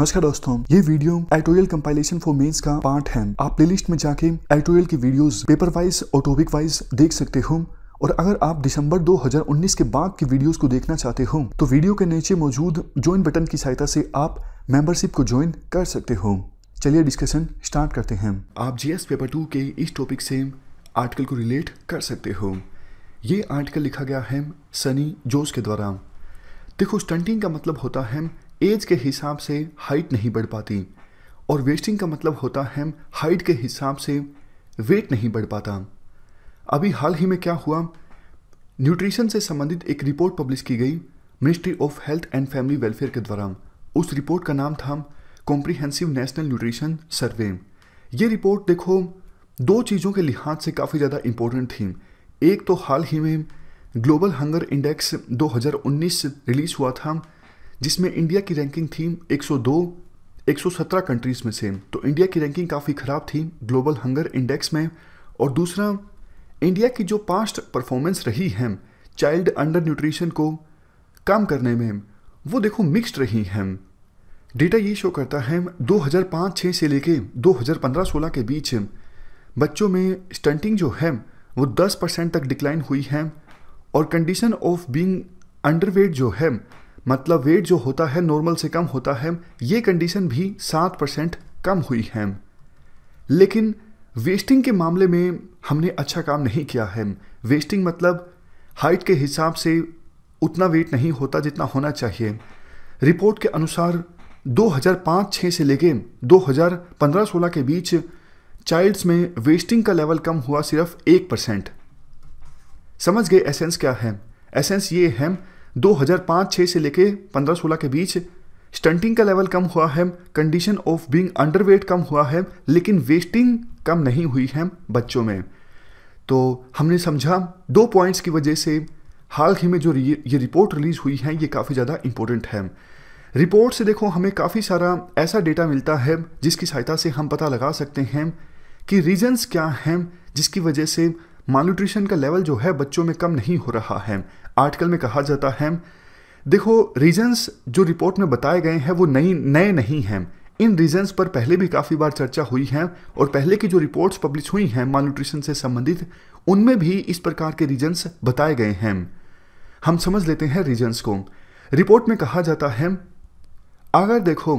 नमस्कार दोस्तों ये video editorial compilation for mains का पार्ट है आप प्लेलिस्ट में जाके एटोरियल की वीडियोस पेपर वाइज और टॉपिक वाइज देख सकते हो और अगर आप दिसंबर 2019 के बाद की वीडियोस को देखना चाहते हो तो वीडियो के नीचे मौजूद ज्वाइन बटन की सहायता से आप मेंबरशिप को ज्वाइन कर सकते हो चलिए डिस्कशन स्टार्ट करते हैं आप जी पेपर टू के इस टॉपिक से आर्टिकल को रिलेट कर सकते हो ये आर्टिकल लिखा गया है सनी जोश के द्वारा देखो स्टंटिंग का मतलब होता है एज के हिसाब से हाइट नहीं बढ़ पाती और वेस्टिंग का मतलब होता है हाइट के हिसाब से वेट नहीं बढ़ पाता अभी हाल ही में क्या हुआ न्यूट्रिशन से संबंधित एक रिपोर्ट पब्लिश की गई ministry of health and family welfare के द्वारा उस रिपोर्ट का नाम था कॉम्प्रिहेंसिव नेशनल न्यूट्रिशन सर्वे ये रिपोर्ट देखो दो चीज़ों के लिहाज से काफ़ी ज़्यादा इम्पोर्टेंट थी एक तो हाल ही में ग्लोबल हंगर इंडेक्स 2019 रिलीज़ हुआ था जिसमें इंडिया की रैंकिंग थी 102 117 कंट्रीज़ में से तो इंडिया की रैंकिंग काफ़ी ख़राब थी ग्लोबल हंगर इंडेक्स में और दूसरा इंडिया की जो पास्ट परफॉर्मेंस रही है चाइल्ड अंडर न्यूट्रिशन को कम करने में वो देखो मिक्स्ड रही हैं डेटा ये शो करता है 2005-6 से लेके 2015-16 के बीच बच्चों में स्टंटिंग जो है वो 10 परसेंट तक डिक्लाइन हुई है और कंडीशन ऑफ बीइंग अंडरवेट जो है मतलब वेट जो होता है नॉर्मल से कम होता है ये कंडीशन भी सात परसेंट कम हुई है लेकिन वेस्टिंग के मामले में हमने अच्छा काम नहीं किया है वेस्टिंग मतलब हाइट के हिसाब से उतना वेट नहीं होता जितना होना चाहिए रिपोर्ट के अनुसार 2005-6 से लेके 2015-16 के बीच चाइल्ड्स में वेस्टिंग का लेवल कम हुआ सिर्फ एक परसेंट समझ गए एसेंस क्या है एसेंस ये है 2005 छह से लेके 15-16 के बीच स्टंटिंग का लेवल कम हुआ है कंडीशन ऑफ बीइंग अंडरवेट कम हुआ है लेकिन वेस्टिंग कम नहीं हुई है बच्चों में तो हमने समझा दो पॉइंट्स की वजह से हाल ही में जो ये रिपोर्ट रिलीज़ हुई है ये काफ़ी ज़्यादा इंपॉर्टेंट है रिपोर्ट से देखो हमें काफ़ी सारा ऐसा डेटा मिलता है जिसकी सहायता से हम पता लगा सकते हैं कि रीजन्स क्या हैं जिसकी वजह से मालन्यूट्रिशन का लेवल जो है बच्चों में कम नहीं हो रहा है आर्टिकल में कहा जाता है देखो रीजंस जो रिपोर्ट में बताए गए हैं वो नई नए नहीं हैं इन रीजंस पर पहले भी काफ़ी बार चर्चा हुई है और पहले की जो रिपोर्ट्स पब्लिश हुई हैं मालन्यूट्रिशन से संबंधित उनमें भी इस प्रकार के रीजन्स बताए गए हैं हम समझ लेते हैं रीजन्स को रिपोर्ट में कहा जाता है अगर देखो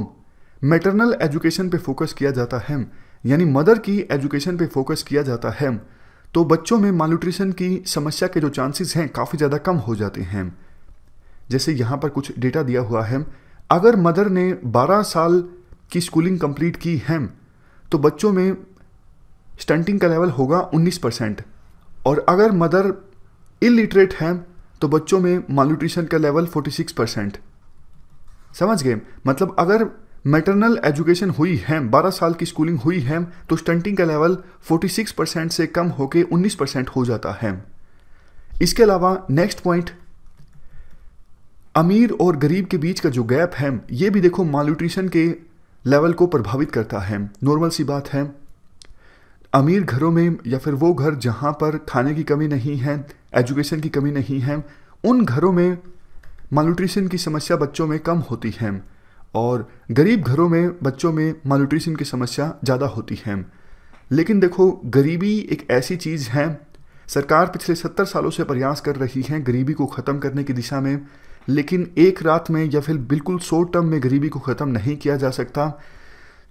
मेटरनल एजुकेशन पे फोकस किया जाता है यानी मदर की एजुकेशन पे फोकस किया जाता है तो बच्चों में मालन्यूट्रिशन की समस्या के जो चांसेस हैं काफ़ी ज़्यादा कम हो जाते हैं जैसे यहाँ पर कुछ डेटा दिया हुआ है अगर मदर ने 12 साल की स्कूलिंग कंप्लीट की है तो बच्चों में स्टंटिंग का लेवल होगा 19 परसेंट और अगर मदर इलिटरेट है तो बच्चों में मालन्यूट्रिशन का लेवल 46 परसेंट समझ गए मतलब अगर मेटरनल एजुकेशन हुई है 12 साल की स्कूलिंग हुई है तो स्टंटिंग का लेवल 46 परसेंट से कम होकर 19 परसेंट हो जाता है इसके अलावा नेक्स्ट पॉइंट अमीर और गरीब के बीच का जो गैप है ये भी देखो मालूट्रिशन के लेवल को प्रभावित करता है नॉर्मल सी बात है अमीर घरों में या फिर वो घर जहाँ पर खाने की कमी नहीं है एजुकेशन की कमी नहीं है उन घरों में मालूट्रिशन की समस्या बच्चों में कम होती है और गरीब घरों में बच्चों में मालूट्रिशन की समस्या ज़्यादा होती है लेकिन देखो गरीबी एक ऐसी चीज़ है सरकार पिछले सत्तर सालों से प्रयास कर रही है गरीबी को ख़त्म करने की दिशा में लेकिन एक रात में या फिर बिल्कुल शॉर्ट टर्म में गरीबी को ख़त्म नहीं किया जा सकता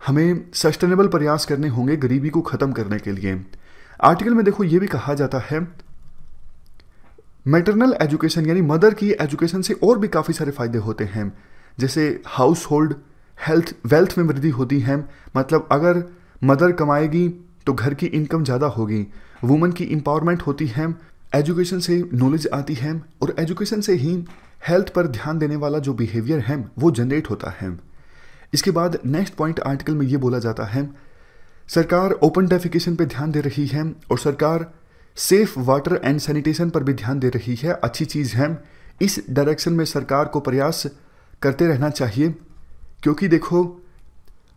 हमें सस्टेनेबल प्रयास करने होंगे गरीबी को ख़त्म करने के लिए आर्टिकल में देखो ये भी कहा जाता है मैटरनल एजुकेशन यानी मदर की एजुकेशन से और भी काफ़ी सारे फायदे होते हैं जैसे हाउस होल्ड हेल्थ वेल्थ में वृद्धि होती है मतलब अगर मदर कमाएगी तो घर की इनकम ज़्यादा होगी वुमेन की एम्पावरमेंट होती है एजुकेशन से नॉलेज आती है और एजुकेशन से ही हेल्थ पर ध्यान देने वाला जो बिहेवियर है वो जनरेट होता है इसके बाद नेक्स्ट पॉइंट आर्टिकल में ये बोला जाता है सरकार ओपन डेफिकेशन पर ध्यान दे रही है और सरकार सेफ वाटर एंड सैनिटेशन पर भी ध्यान दे रही है अच्छी चीज़ है इस डायरेक्शन में सरकार को प्रयास करते रहना चाहिए क्योंकि देखो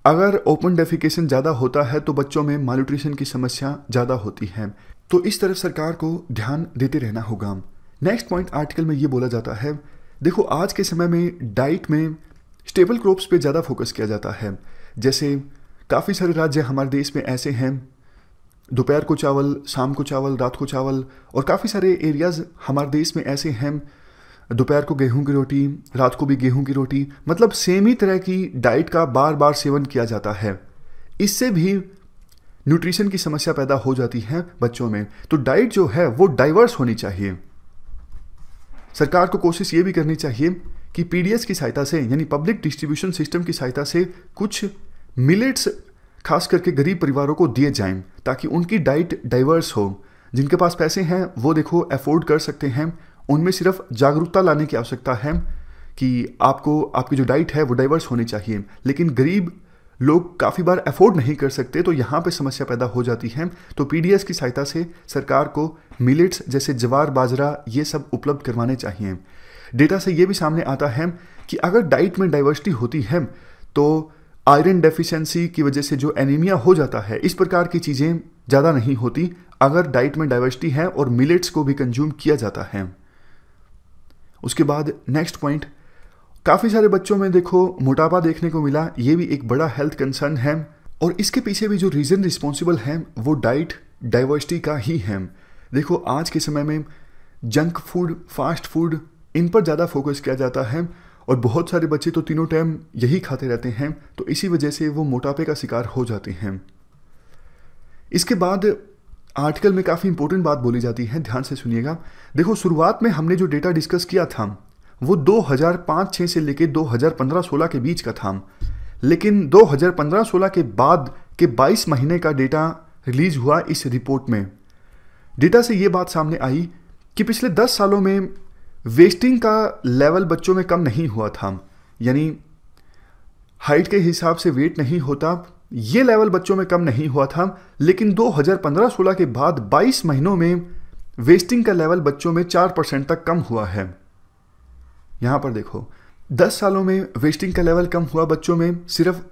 अगर ओपन डेफिकेशन ज़्यादा होता है तो बच्चों में मालूट्रिशन की समस्या ज़्यादा होती है तो इस तरफ सरकार को ध्यान देते रहना होगा नेक्स्ट पॉइंट आर्टिकल में ये बोला जाता है देखो आज के समय में डाइट में स्टेबल क्रॉप्स पे ज़्यादा फोकस किया जाता है जैसे काफ़ी सारे राज्य हमारे देश में ऐसे हैं दोपहर को चावल शाम को चावल रात को चावल और काफ़ी सारे एरियाज़ हमारे देश में ऐसे हैं दोपहर को गेहूं की रोटी रात को भी गेहूं की रोटी मतलब सेम ही तरह की डाइट का बार बार सेवन किया जाता है इससे भी न्यूट्रिशन की समस्या पैदा हो जाती है बच्चों में तो डाइट जो है वो डाइवर्स होनी चाहिए सरकार को कोशिश ये भी करनी चाहिए कि पीडीएस की सहायता से यानी पब्लिक डिस्ट्रीब्यूशन सिस्टम की सहायता से कुछ मिलेट्स खास करके गरीब परिवारों को दिए जाएं ताकि उनकी डाइट डाइवर्स हो जिनके पास पैसे हैं वो देखो अफोर्ड कर सकते हैं उनमें सिर्फ जागरूकता लाने की आवश्यकता है कि आपको आपकी जो डाइट है वो डाइवर्स होनी चाहिए लेकिन गरीब लोग काफ़ी बार अफोर्ड नहीं कर सकते तो यहाँ पे समस्या पैदा हो जाती है तो पी की सहायता से सरकार को मिलेट्स जैसे जवार बाजरा ये सब उपलब्ध करवाने चाहिए डेटा से ये भी सामने आता है कि अगर डाइट में डाइवर्सिटी होती है तो आयरन डेफिशिएंसी की वजह से जो एनीमिया हो जाता है इस प्रकार की चीज़ें ज़्यादा नहीं होती अगर डाइट में डाइवर्सिटी है और मिलेट्स को भी कंज्यूम किया जाता है उसके बाद नेक्स्ट पॉइंट काफ़ी सारे बच्चों में देखो मोटापा देखने को मिला ये भी एक बड़ा हेल्थ कंसर्न है और इसके पीछे भी जो रीज़न रिस्पॉन्सिबल है वो डाइट डाइवर्सिटी का ही है देखो आज के समय में जंक फूड फास्ट फूड इन पर ज़्यादा फोकस किया जाता है और बहुत सारे बच्चे तो तीनों टाइम यही खाते रहते हैं तो इसी वजह से वो मोटापे का शिकार हो जाते हैं इसके बाद आर्टिकल में काफ़ी इंपॉर्टेंट बात बोली जाती है ध्यान से सुनिएगा देखो शुरुआत में हमने जो डेटा डिस्कस किया था वो 2005-6 से लेके 2015-16 के बीच का था लेकिन 2015-16 के बाद के 22 महीने का डेटा रिलीज हुआ इस रिपोर्ट में डेटा से ये बात सामने आई कि पिछले 10 सालों में वेस्टिंग का लेवल बच्चों में कम नहीं हुआ था यानी हाइट के हिसाब से वेट नहीं होता ये लेवल बच्चों में कम नहीं हुआ था लेकिन 2015-16 के बाद 22 महीनों में वेस्टिंग का लेवल बच्चों में 4 परसेंट तक कम हुआ है यहां पर देखो 10 सालों में वेस्टिंग का लेवल कम हुआ बच्चों में सिर्फ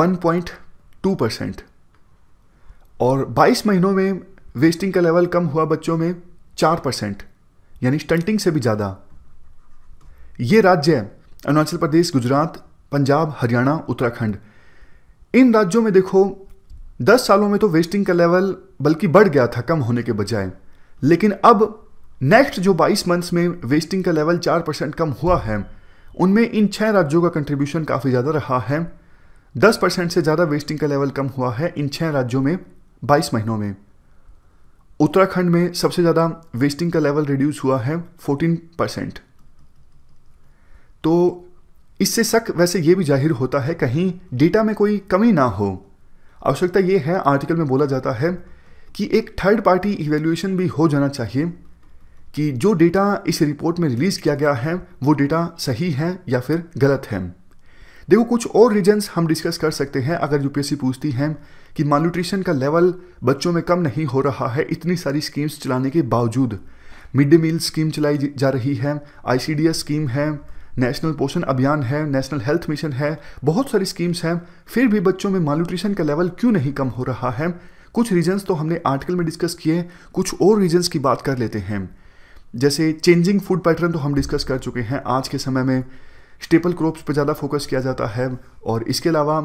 1.2 परसेंट और 22 महीनों में वेस्टिंग का लेवल कम हुआ बच्चों में 4 परसेंट यानी स्टंटिंग से भी ज़्यादा ये राज्य अरुणाचल प्रदेश गुजरात पंजाब हरियाणा उत्तराखंड इन राज्यों में देखो दस सालों में तो वेस्टिंग का लेवल बल्कि बढ़ गया था कम होने के बजाय लेकिन अब नेक्स्ट जो 22 मंथ्स में वेस्टिंग का लेवल 4 परसेंट कम हुआ है उनमें इन छह राज्यों का कंट्रीब्यूशन काफ़ी ज़्यादा रहा है 10 परसेंट से ज़्यादा वेस्टिंग का लेवल कम हुआ है इन छह राज्यों में 22 महीनों में उत्तराखंड में सबसे ज़्यादा वेस्टिंग का लेवल रिड्यूस हुआ है 14 परसेंट तो इससे शक वैसे ये भी जाहिर होता है कहीं डेटा में कोई कमी ना हो आवश्यकता ये है आर्टिकल में बोला जाता है कि एक थर्ड पार्टी इवेल्यूएशन भी हो जाना चाहिए कि जो डेटा इस रिपोर्ट में रिलीज़ किया गया है वो डेटा सही है या फिर गलत है देखो कुछ और रीजन्स हम डिस्कस कर सकते हैं अगर यूपीएससी पूछती है कि मालन्यूट्रिशन का लेवल बच्चों में कम नहीं हो रहा है इतनी सारी स्कीम्स चलाने के बावजूद मिड डे मील स्कीम चलाई जा रही है आईसीडीएस स्कीम है नेशनल पोषण अभियान है नेशनल हेल्थ मिशन है बहुत सारी स्कीम्स हैं फिर भी बच्चों में मालूट्रिशन का लेवल क्यों नहीं कम हो रहा है कुछ रीजंस तो हमने आर्टिकल में डिस्कस किए कुछ और रीजंस की बात कर लेते हैं जैसे चेंजिंग फूड पैटर्न तो हम डिस्कस कर चुके हैं आज के समय में स्टेपल क्रॉप्स पर ज़्यादा फोकस किया जाता है और इसके अलावा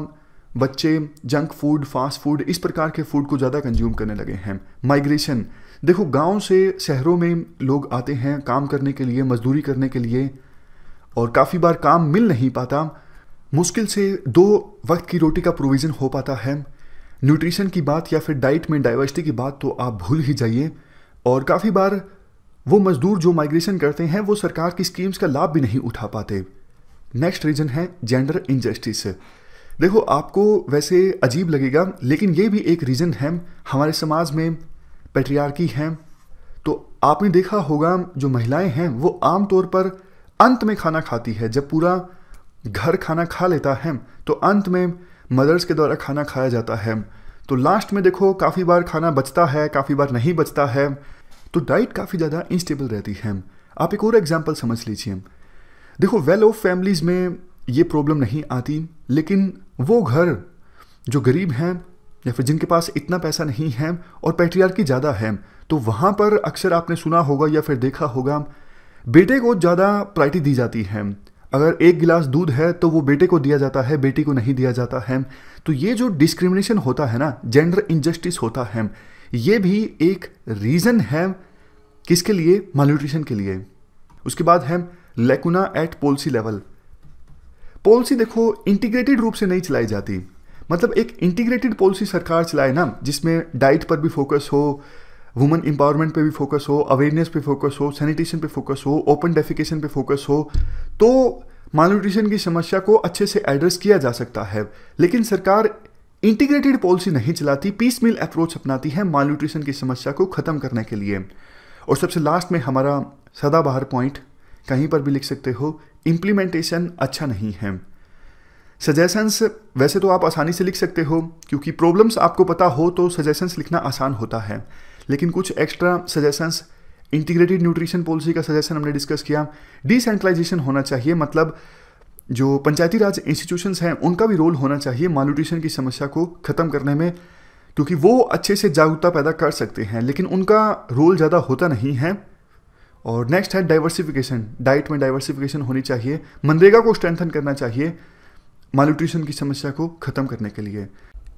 बच्चे जंक फूड फास्ट फूड इस प्रकार के फूड को ज़्यादा कंज्यूम करने लगे हैं माइग्रेशन देखो गांव से शहरों में लोग आते हैं काम करने के लिए मजदूरी करने के लिए और काफ़ी बार काम मिल नहीं पाता मुश्किल से दो वक्त की रोटी का प्रोविज़न हो पाता है न्यूट्रिशन की बात या फिर डाइट में डाइवर्सिटी की बात तो आप भूल ही जाइए और काफ़ी बार वो मज़दूर जो माइग्रेशन करते हैं वो सरकार की स्कीम्स का लाभ भी नहीं उठा पाते नेक्स्ट रीज़न है जेंडर इनजस्टिस देखो आपको वैसे अजीब लगेगा लेकिन ये भी एक रीज़न है हमारे समाज में पेट्रियार्की है तो आपने देखा होगा जो महिलाएं हैं वो आमतौर पर अंत में खाना खाती है जब पूरा घर खाना खा लेता है तो अंत में मदर्स के द्वारा खाना खाया जाता है तो लास्ट में देखो काफ़ी बार खाना बचता है काफ़ी बार नहीं बचता है तो डाइट काफ़ी ज़्यादा इंस्टेबल रहती है आप एक और एग्जाम्पल समझ लीजिए देखो वेल ऑफ फैमिलीज़ में ये प्रॉब्लम नहीं आती लेकिन वो घर जो गरीब हैं या फिर जिनके पास इतना पैसा नहीं है और पेट्रियार की ज़्यादा है तो वहाँ पर अक्सर आपने सुना होगा या फिर देखा होगा बेटे को ज़्यादा प्रायरिटी दी जाती है अगर एक गिलास दूध है तो वो बेटे को दिया जाता है बेटी को नहीं दिया जाता है तो ये जो डिस्क्रिमिनेशन होता है ना जेंडर इनजस्टिस होता है ये भी एक रीज़न है किसके लिए मालन्यूट्रिशन के लिए उसके बाद है lacuna at policy level policy देखो इंटीग्रेटेड रूप से नहीं चलाई जाती मतलब एक इंटीग्रेटेड पॉलिसी सरकार चलाए ना जिसमें डाइट पर भी फोकस हो वुमेन एम्पावरमेंट पे भी फोकस हो अवेयरनेस पे फोकस हो सैनिटेशन पे फोकस हो ओपन डेफिकेशन पे फोकस हो तो मालन्यूट्रिशन की समस्या को अच्छे से एड्रेस किया जा सकता है लेकिन सरकार इंटीग्रेटेड पॉलिसी नहीं चलाती पीस मिल अप्रोच अपनाती है मालन्यूट्रिशन की समस्या को ख़त्म करने के लिए और सबसे लास्ट में हमारा सदाबहार पॉइंट कहीं पर भी लिख सकते हो इम्प्लीमेंटेशन अच्छा नहीं है सजेशंस वैसे तो आप आसानी से लिख सकते हो क्योंकि प्रॉब्लम्स आपको पता हो तो सजेशंस लिखना आसान होता है लेकिन कुछ extra suggestions integrated nutrition policy का सजेशन हमने डिस्कस किया डिसेंट्रलाइजेशन होना चाहिए मतलब जो पंचायती राज इंस्टीट्यूशंस हैं उनका भी रोल होना चाहिए मालूट्रिशन की समस्या को ख़त्म करने में क्योंकि वो अच्छे से जागरूकता पैदा कर सकते हैं लेकिन उनका रोल ज़्यादा होता नहीं है और नेक्स्ट है डाइवर्सिफिकेशन डाइट में डाइवर्सिफिकेशन होनी चाहिए मनरेगा को स्ट्रेंथन करना चाहिए मालन्यूट्रिशन की समस्या को ख़त्म करने के लिए